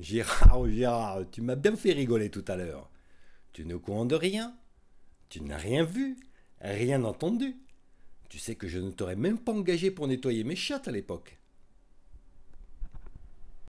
Gérard, oh Gérard, tu m'as bien fait rigoler tout à l'heure. Tu ne courant de rien. Tu n'as rien vu, rien entendu. Tu sais que je ne t'aurais même pas engagé pour nettoyer mes chattes à l'époque.